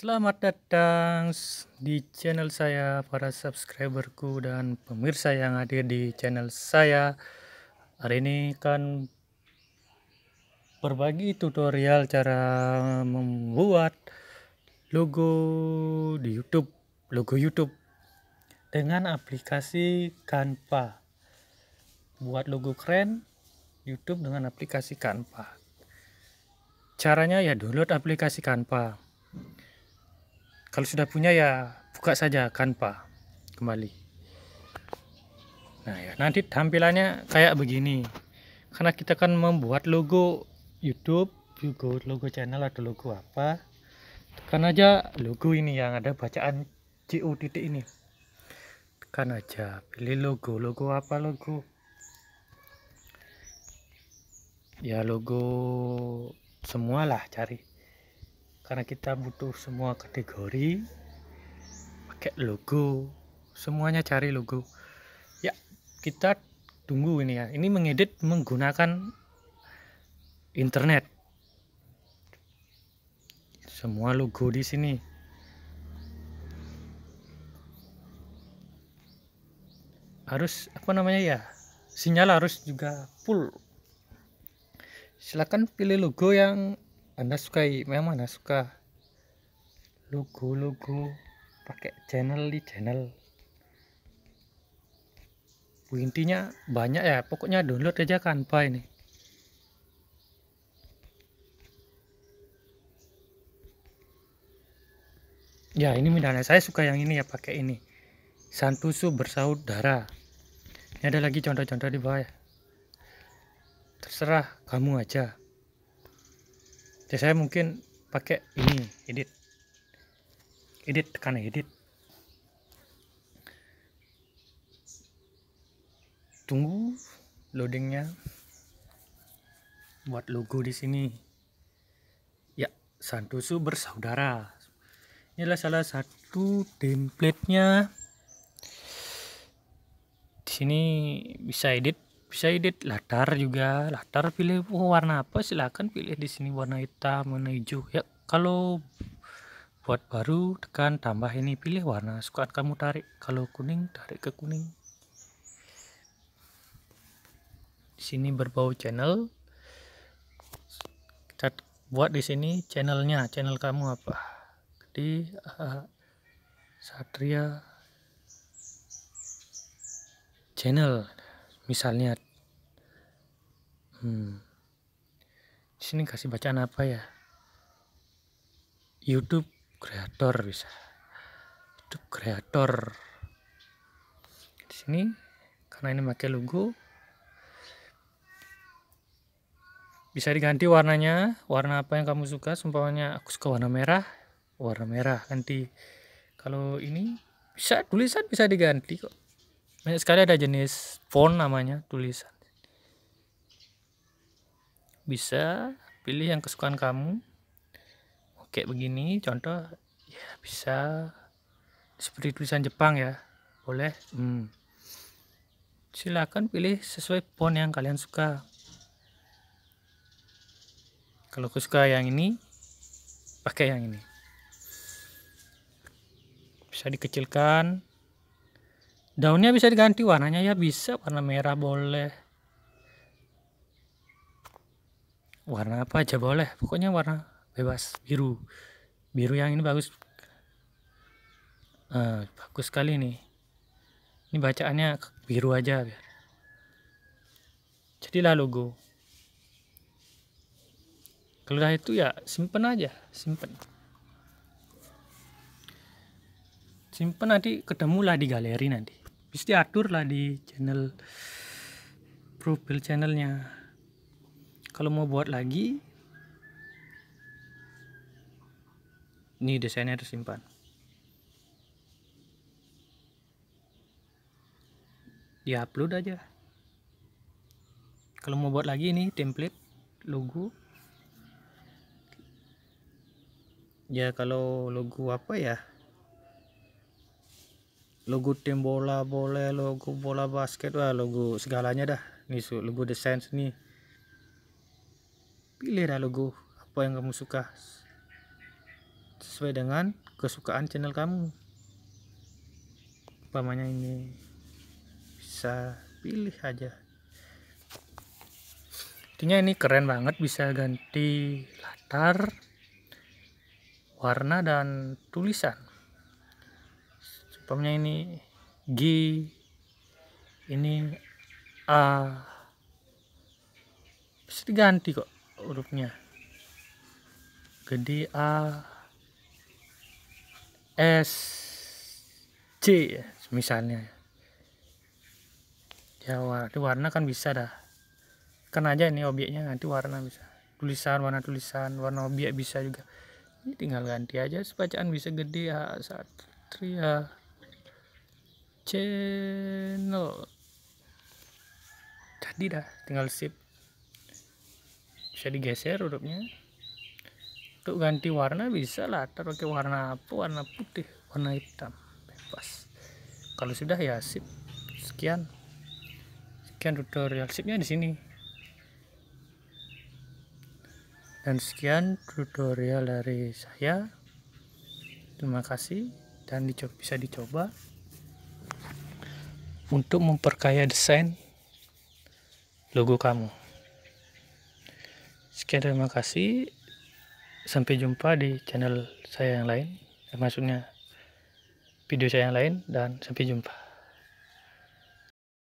Selamat datang di channel saya para subscriberku dan pemirsa yang hadir di channel saya Hari ini kan berbagi tutorial cara membuat logo di YouTube, logo YouTube dengan aplikasi Canva. Buat logo keren YouTube dengan aplikasi Canva. Caranya ya download aplikasi Canva kalau sudah punya ya buka saja kanpa kembali nah ya nanti tampilannya kayak begini karena kita kan membuat logo YouTube logo logo channel atau logo apa tekan aja logo ini yang ada bacaan cu titik ini tekan aja pilih logo logo apa logo ya logo semualah cari karena kita butuh semua kategori pakai logo semuanya cari logo ya kita tunggu ini ya ini mengedit menggunakan internet semua logo di sini harus apa namanya ya sinyal harus juga full silahkan pilih logo yang anda sukai memang anda suka logo-logo pakai channel di channel intinya banyak ya pokoknya download aja kan pak ini ya ini misalnya saya suka yang ini ya pakai ini santusu bersaudara ini ada lagi contoh-contoh di bawah ya terserah kamu aja jadi saya mungkin pakai ini edit edit tekan edit tunggu loadingnya buat logo di sini ya Santoso bersaudara ini inilah salah satu templatenya, di sini bisa edit bisa edit latar juga latar pilih warna apa silahkan pilih di sini warna hitam warna hijau ya kalau buat baru tekan tambah ini pilih warna suka kamu tarik kalau kuning tarik ke kuning di sini berbau channel cat buat di sini channelnya channel kamu apa di uh, Satria channel misalnya hmm, di sini kasih bacaan apa ya YouTube kreator bisa YouTube kreator di sini karena ini pakai logo bisa diganti warnanya warna apa yang kamu suka sumpahnya aku suka warna merah warna merah ganti kalau ini bisa tulisan bisa diganti kok banyak sekali ada jenis font namanya tulisan bisa pilih yang kesukaan kamu oke begini contoh ya bisa seperti tulisan Jepang ya boleh hmm. silakan pilih sesuai font yang kalian suka kalau aku suka yang ini pakai yang ini bisa dikecilkan daunnya bisa diganti warnanya ya bisa warna merah boleh warna apa aja boleh pokoknya warna bebas biru biru yang ini bagus uh, bagus sekali nih ini bacaannya biru aja biar jadilah logo kalau itu ya simpen aja simpen simpen nanti ketemu lah di galeri nanti bisa diatur lah di channel profil channelnya kalau mau buat lagi ini desainnya tersimpan di upload aja kalau mau buat lagi ini template logo ya kalau logo apa ya logo tim bola boleh logo bola basket wah logo segalanya dah nih logo logo sense nih pilih dah logo apa yang kamu suka sesuai dengan kesukaan channel kamu umpamanya ini bisa pilih aja artinya ini keren banget bisa ganti latar warna dan tulisan Contohnya ini G, ini A. Bisa diganti kok hurufnya. Gede A, S, C ya, misalnya. ya itu warna kan bisa dah. Kan aja ini obyeknya nanti warna bisa. Tulisan, warna tulisan, warna obyek bisa juga. Ini tinggal ganti aja, bacaan bisa gede A, satria channel jadi dah tinggal sip bisa digeser hurufnya untuk ganti warna bisa lah pakai warna apa warna putih warna hitam bebas kalau sudah ya sip sekian sekian tutorial sipnya di sini dan sekian tutorial dari saya terima kasih dan dicoba, bisa dicoba untuk memperkaya desain logo kamu. Sekian terima kasih. Sampai jumpa di channel saya yang lain. Eh, maksudnya video saya yang lain dan sampai jumpa.